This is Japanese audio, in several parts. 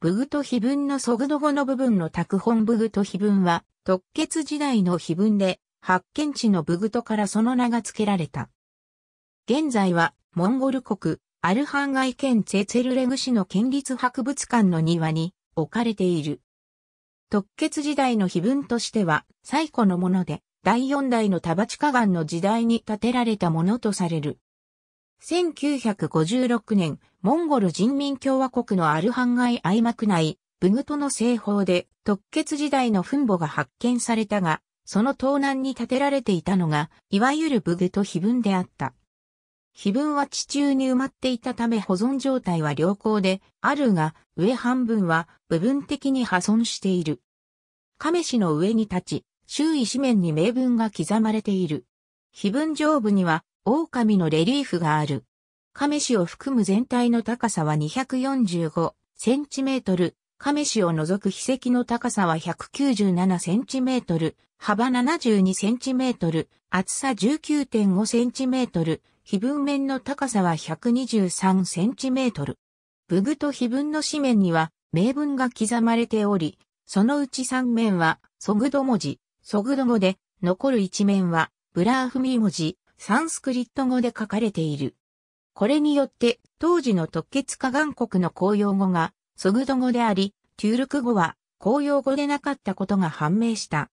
ブグト碑文のソグド語の部分の拓本ブグト碑文は、特決時代の碑文で、発見地のブグトからその名が付けられた。現在は、モンゴル国、アルハンガイ県ツェツェルレグ市の県立博物館の庭に置かれている。特決時代の碑文としては、最古のもので、第四代のタバチカガンの時代に建てられたものとされる。1956年、モンゴル人民共和国のアルハンガイ愛幕内、ブグトの製法で、特決時代の墳墓が発見されたが、その東南に建てられていたのが、いわゆるブグト碑文であった。碑文は地中に埋まっていたため保存状態は良好で、あるが、上半分は部分的に破損している。亀氏の上に立ち、周囲紙面に名文が刻まれている。碑文上部には、狼のレリーフがある。亀市を含む全体の高さは245センチメートル、亀市を除く秘石の高さは197センチメートル、幅72センチメートル、厚さ19.5センチメートル、碑文面の高さは123センチメートル。武具と碑文の紙面には名文が刻まれており、そのうち3面は、ソグド文字、ソグド語で、残る1面は、ブラーフミ文字、サンスクリット語で書かれている。これによって当時の特決化岩国の公用語がソグド語であり、トゥールク語は公用語でなかったことが判明した。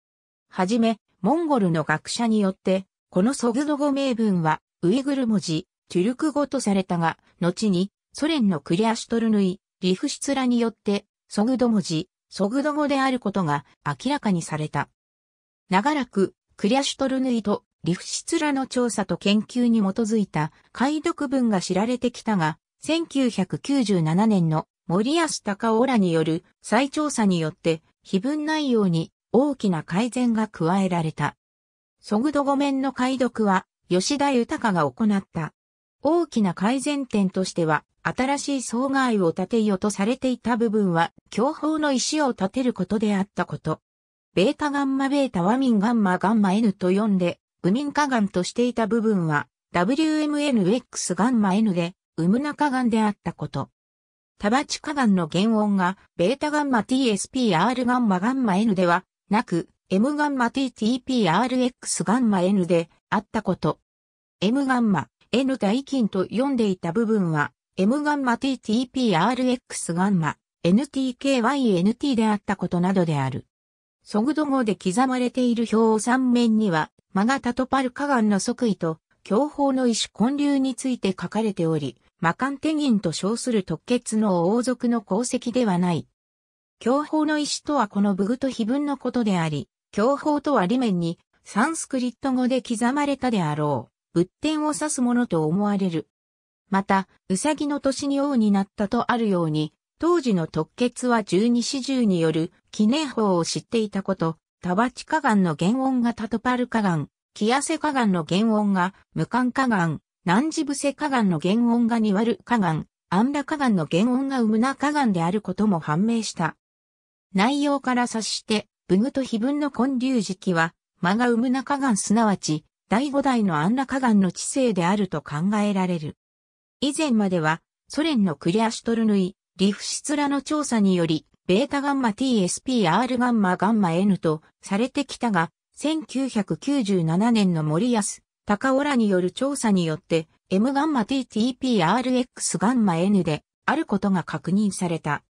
はじめ、モンゴルの学者によって、このソグド語名文はウイグル文字、トゥルク語とされたが、後にソ連のクリアシュトルヌイ、リフシツラによって、ソグド文字、ソグド語であることが明らかにされた。長らく、クリアシュトルヌイとリフシツラの調査と研究に基づいた解読文が知られてきたが、1997年の森安隆夫らによる再調査によって、碑文内容に大きな改善が加えられた。即度御免の解読は、吉田豊が行った。大きな改善点としては、新しい総外を建てようとされていた部分は、強法の石を建てることであったこと。ベータガンマベータはミンガンマガンマ N と呼んで、ウミンカガンとしていた部分は WMNX ガンマ N でウムナカガンであったこと。タバチカガンの原音がベータガンマ TSPR ガンマガンマ N ではなく M ガンマ TTPRX ガンマ N であったこと。M ガンマ N 大金と読んでいた部分は M ガンマ TTPRX ガンマ NTKYNT であったことなどである。ソグド語で刻まれている表を3面にはマガタトパルカガンの即位と、享保の石建立について書かれており、マカンテギンと称する特決の王族の功績ではない。享保の石とはこの武具と碑文のことであり、享保とは裏面にサンスクリット語で刻まれたであろう、仏典を指すものと思われる。また、うさぎの年に王になったとあるように、当時の特決は十二四十による記念法を知っていたこと、タバチ河岸の原音がタトパル河岸、キアセ河岸の原音がムンカ河岸、ナンジブセ河岸の原音がニワル河岸、アンラ河岸の原音がウムナ河岸であることも判明した。内容から察して、ブグと碑文の混流時期は、マガウムナ河岸すなわち、第五代のアンラ河岸の知性であると考えられる。以前までは、ソ連のクリアシュトルヌイ、リフシツラの調査により、ベータガンマ TSPR ガンマガンマ N とされてきたが、1997年の森安、高尾らによる調査によって、M ガンマ TTPRX ガンマ N であることが確認された。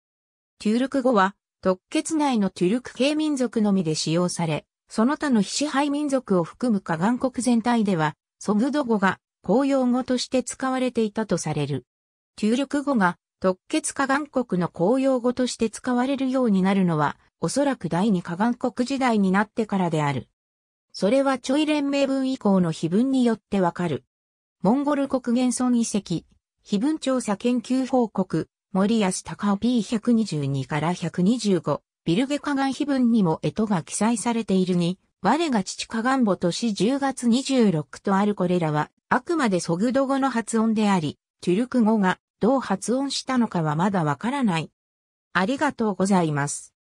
トゥルク語は、特決内のトゥルク系民族のみで使用され、その他の非支配民族を含むカガ国全体では、ソグド語が公用語として使われていたとされる。トゥルク語が特血火岩国の公用語として使われるようになるのは、おそらく第二火岩国時代になってからである。それはちょい連盟文以降の碑文によってわかる。モンゴル国現存遺跡、碑文調査研究報告、森安隆夫 P122 から125、ビルゲ火岩碑文にも絵とが記載されているに、我が父火岩母年10月26とあるこれらは、あくまでソグド語の発音であり、チュルク語がどう発音したのかはまだわからない。ありがとうございます。